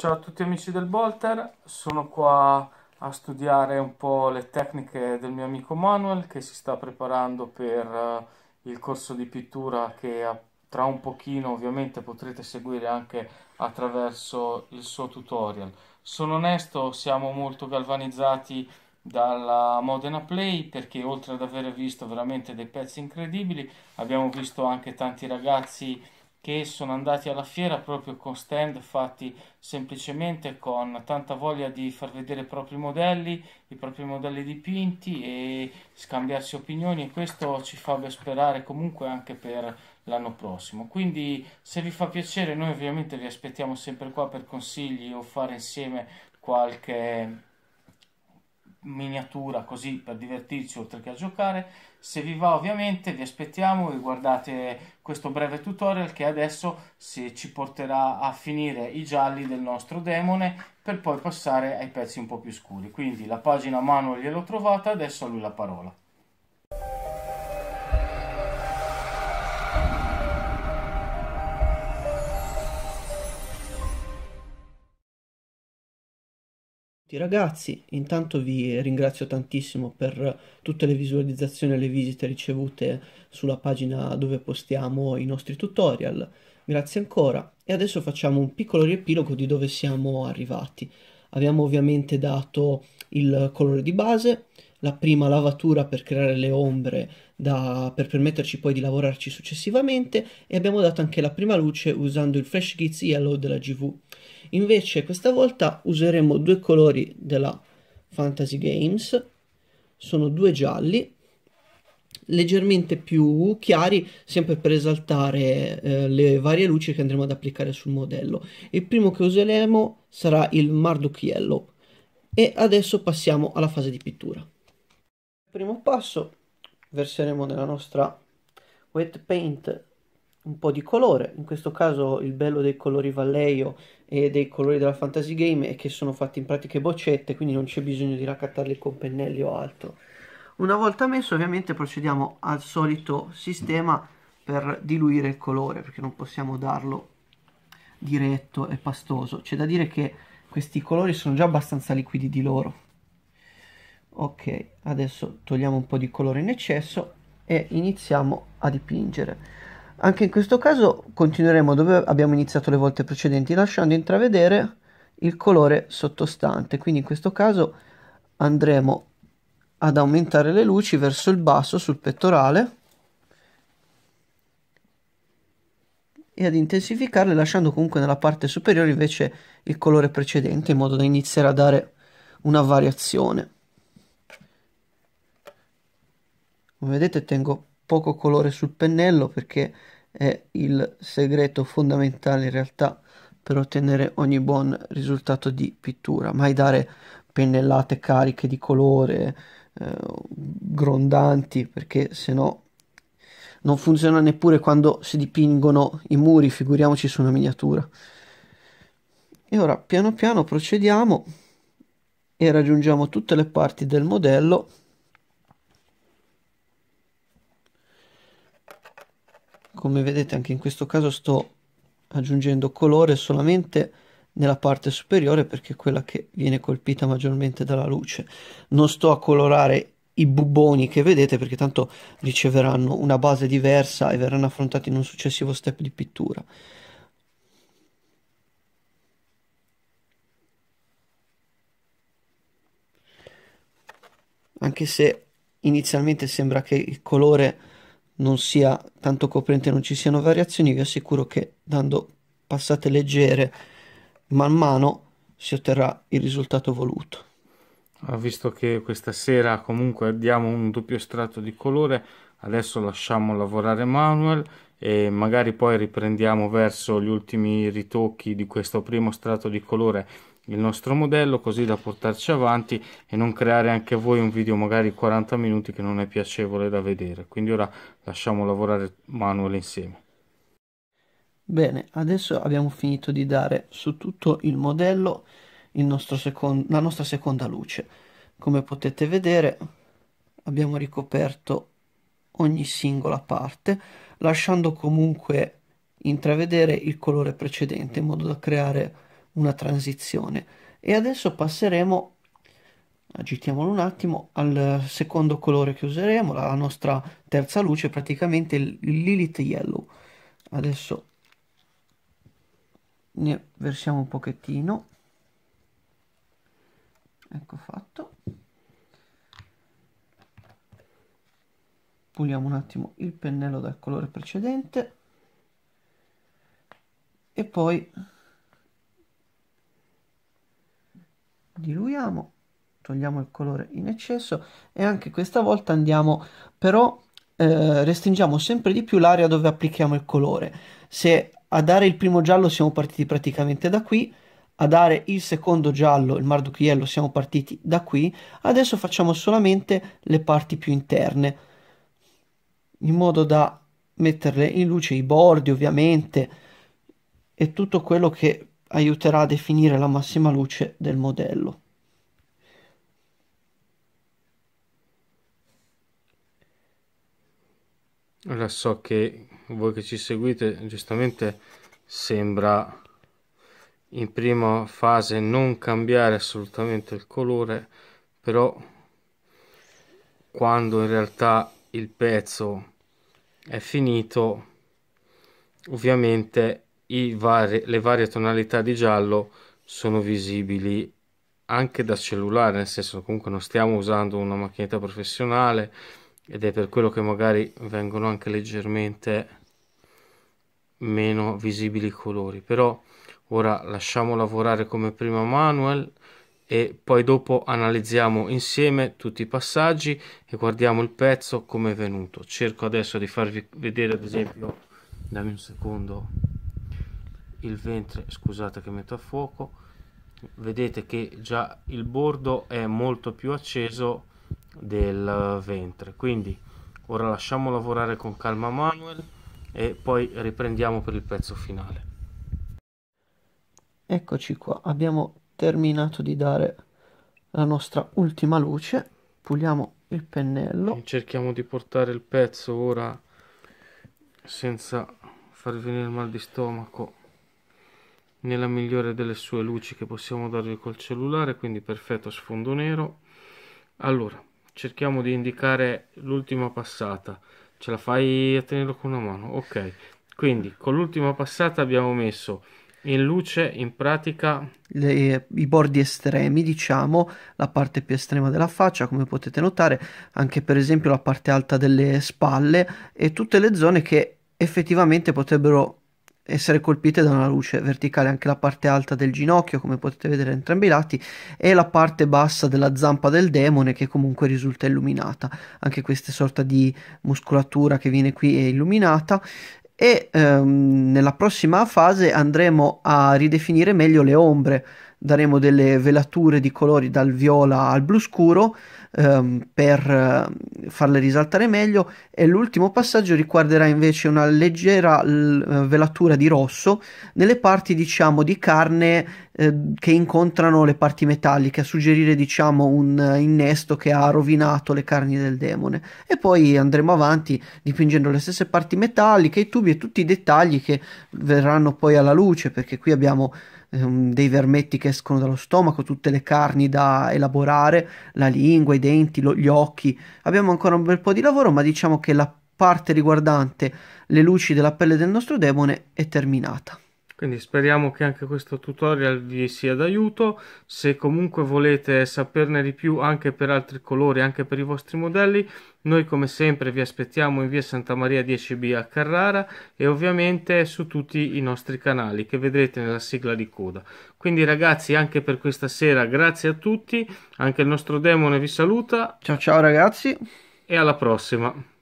Ciao a tutti amici del Bolter, sono qua a studiare un po' le tecniche del mio amico Manuel che si sta preparando per eh, il corso di pittura che eh, tra un pochino ovviamente potrete seguire anche attraverso il suo tutorial. Sono onesto, siamo molto galvanizzati dalla Modena Play perché oltre ad aver visto veramente dei pezzi incredibili abbiamo visto anche tanti ragazzi che sono andati alla fiera proprio con stand fatti semplicemente con tanta voglia di far vedere i propri modelli, i propri modelli dipinti e scambiarsi opinioni e questo ci fa ben sperare comunque anche per l'anno prossimo. Quindi se vi fa piacere noi ovviamente vi aspettiamo sempre qua per consigli o fare insieme qualche miniatura così per divertirci oltre che a giocare se vi va ovviamente vi aspettiamo e guardate questo breve tutorial che adesso ci porterà a finire i gialli del nostro demone per poi passare ai pezzi un po' più scuri quindi la pagina manual gliel'ho trovata adesso a lui la parola tutti ragazzi, intanto vi ringrazio tantissimo per tutte le visualizzazioni e le visite ricevute sulla pagina dove postiamo i nostri tutorial, grazie ancora e adesso facciamo un piccolo riepilogo di dove siamo arrivati. Abbiamo ovviamente dato il colore di base, la prima lavatura per creare le ombre da, per permetterci poi di lavorarci successivamente e abbiamo dato anche la prima luce usando il Fresh Gits Yellow della GV. Invece questa volta useremo due colori della Fantasy Games, sono due gialli, leggermente più chiari, sempre per esaltare eh, le varie luci che andremo ad applicare sul modello. Il primo che useremo sarà il Marduk Yellow. E adesso passiamo alla fase di pittura. Primo passo, verseremo nella nostra wet paint un po' di colore. In questo caso il bello dei colori Valleio e dei colori della Fantasy Game è che sono fatti in pratiche boccette, quindi non c'è bisogno di raccattarli con pennelli o altro. Una volta messo ovviamente procediamo al solito sistema per diluire il colore, perché non possiamo darlo diretto e pastoso. C'è da dire che questi colori sono già abbastanza liquidi di loro. Ok, adesso togliamo un po' di colore in eccesso e iniziamo a dipingere. Anche in questo caso continueremo dove abbiamo iniziato le volte precedenti lasciando intravedere il colore sottostante, quindi in questo caso andremo ad aumentare le luci verso il basso sul pettorale e ad intensificarle lasciando comunque nella parte superiore invece il colore precedente in modo da iniziare a dare una variazione. Come vedete tengo poco colore sul pennello perché è il segreto fondamentale in realtà per ottenere ogni buon risultato di pittura, mai dare pennellate cariche di colore, eh, grondanti, perché se no non funziona neppure quando si dipingono i muri, figuriamoci su una miniatura. E ora piano piano procediamo e raggiungiamo tutte le parti del modello come vedete anche in questo caso sto aggiungendo colore solamente nella parte superiore perché è quella che viene colpita maggiormente dalla luce non sto a colorare i buboni che vedete perché tanto riceveranno una base diversa e verranno affrontati in un successivo step di pittura anche se inizialmente sembra che il colore non sia tanto coprente non ci siano variazioni vi assicuro che dando passate leggere man mano si otterrà il risultato voluto visto che questa sera comunque diamo un doppio strato di colore adesso lasciamo lavorare Manuel e magari poi riprendiamo verso gli ultimi ritocchi di questo primo strato di colore il nostro modello così da portarci avanti e non creare anche voi un video magari 40 minuti che non è piacevole da vedere quindi ora lasciamo lavorare Manuel insieme bene adesso abbiamo finito di dare su tutto il modello il la nostra seconda luce come potete vedere abbiamo ricoperto ogni singola parte lasciando comunque intravedere il colore precedente in modo da creare un una transizione. E adesso passeremo, agitiamolo un attimo, al secondo colore che useremo, la nostra terza luce, praticamente il Lilith Yellow. Adesso ne versiamo un pochettino. Ecco fatto. Puliamo un attimo il pennello dal colore precedente e poi diluiamo, togliamo il colore in eccesso e anche questa volta andiamo però eh, restringiamo sempre di più l'area dove applichiamo il colore. Se a dare il primo giallo siamo partiti praticamente da qui, a dare il secondo giallo, il Marduk marduchiello, siamo partiti da qui, adesso facciamo solamente le parti più interne, in modo da metterle in luce i bordi ovviamente e tutto quello che aiuterà a definire la massima luce del modello. Ora so che voi che ci seguite giustamente sembra in prima fase non cambiare assolutamente il colore, però quando in realtà il pezzo è finito ovviamente vari, le varie tonalità di giallo sono visibili anche da cellulare, nel senso comunque non stiamo usando una macchinetta professionale ed è per quello che magari vengono anche leggermente meno visibili i colori, però ora lasciamo lavorare come prima manual e poi dopo analizziamo insieme tutti i passaggi e guardiamo il pezzo come è venuto. Cerco adesso di farvi vedere ad esempio, dammi un secondo, il ventre scusate che metto a fuoco vedete che già il bordo è molto più acceso del ventre quindi ora lasciamo lavorare con calma manuel e poi riprendiamo per il pezzo finale eccoci qua abbiamo terminato di dare la nostra ultima luce puliamo il pennello cerchiamo di portare il pezzo ora senza far venire mal di stomaco nella migliore delle sue luci che possiamo darvi col cellulare quindi perfetto sfondo nero allora cerchiamo di indicare l'ultima passata ce la fai a tenerlo con una mano ok quindi con l'ultima passata abbiamo messo in luce in pratica Le, eh, i bordi estremi diciamo la parte più estrema della faccia come potete notare anche per esempio la parte alta delle spalle e tutte le zone che effettivamente potrebbero essere colpite da una luce verticale anche la parte alta del ginocchio come potete vedere da entrambi i lati e la parte bassa della zampa del demone che comunque risulta illuminata anche questa sorta di muscolatura che viene qui è illuminata e ehm, nella prossima fase andremo a ridefinire meglio le ombre daremo delle velature di colori dal viola al blu scuro ehm, per ehm, farle risaltare meglio e l'ultimo passaggio riguarderà invece una leggera l- velatura di rosso nelle parti diciamo di carne eh, che incontrano le parti metalliche a suggerire diciamo un eh, innesto che ha rovinato le carni del demone e poi andremo avanti dipingendo le stesse parti metalliche, i tubi e tutti i dettagli che verranno poi alla luce perché qui abbiamo ehm, dei vermetti che escono dallo stomaco, tutte le carni da elaborare, la lingua, i denti, lo, gli occhi. Abbiamo ancora un bel po' di lavoro, ma diciamo che la parte riguardante le luci della pelle del nostro demone è terminata quindi speriamo che anche questo tutorial vi sia d'aiuto se comunque volete saperne di più anche per altri colori anche per i vostri modelli noi come sempre vi aspettiamo in via Santa Maria 10B a Carrara e ovviamente su tutti i nostri canali che vedrete nella sigla di coda quindi ragazzi anche per questa sera grazie a tutti anche il nostro demone vi saluta ciao ciao ragazzi e alla prossima